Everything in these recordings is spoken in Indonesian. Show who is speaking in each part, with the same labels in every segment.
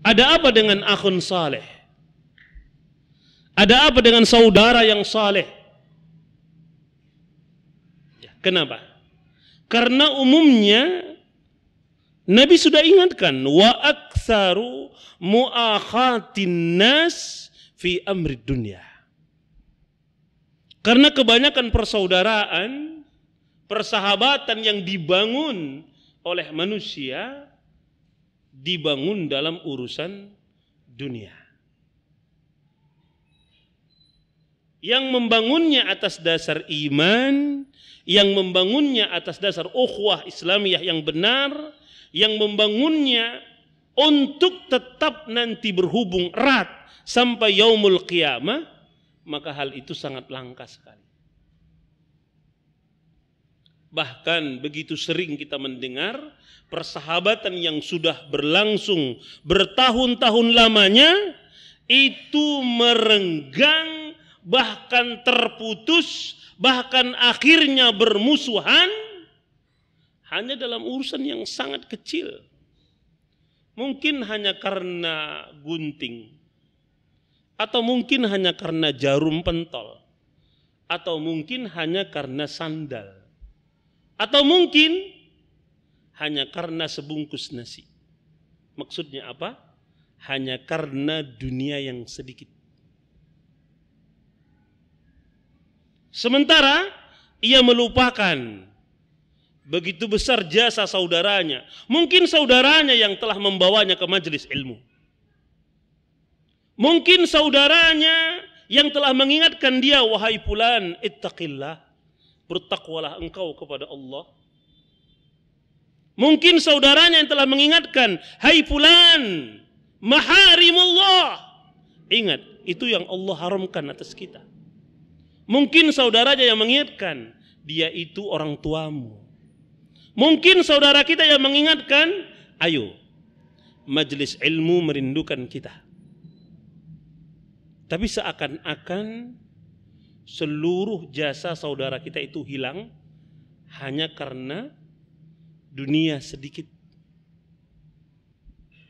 Speaker 1: Ada apa dengan akun saleh? Ada apa dengan saudara yang saleh? Ya, kenapa? Karena umumnya Nabi sudah ingatkan wa aktsaru muakhatin nas fi amri dunia. Karena kebanyakan persaudaraan, persahabatan yang dibangun oleh manusia dibangun dalam urusan dunia. Yang membangunnya atas dasar iman, yang membangunnya atas dasar ukhwah Islamiyah yang benar, yang membangunnya untuk tetap nanti berhubung erat sampai yaumul qiyamah, maka hal itu sangat langka sekali. Bahkan begitu sering kita mendengar persahabatan yang sudah berlangsung bertahun-tahun lamanya itu merenggang bahkan terputus bahkan akhirnya bermusuhan hanya dalam urusan yang sangat kecil. Mungkin hanya karena gunting atau mungkin hanya karena jarum pentol atau mungkin hanya karena sandal atau mungkin hanya karena sebungkus nasi. Maksudnya apa? Hanya karena dunia yang sedikit. Sementara ia melupakan begitu besar jasa saudaranya. Mungkin saudaranya yang telah membawanya ke majelis ilmu. Mungkin saudaranya yang telah mengingatkan dia, wahai pulan, ittaqillah bertakwalah engkau kepada Allah. Mungkin saudaranya yang telah mengingatkan, "Hai fulan, maharimullah." Ingat, itu yang Allah haramkan atas kita. Mungkin saudaranya yang mengingatkan, dia itu orang tuamu. Mungkin saudara kita yang mengingatkan, ayo, majelis ilmu merindukan kita. Tapi seakan-akan seluruh jasa saudara kita itu hilang hanya karena dunia sedikit.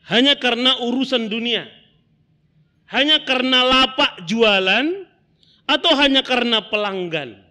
Speaker 1: Hanya karena urusan dunia. Hanya karena lapak jualan atau hanya karena pelanggan.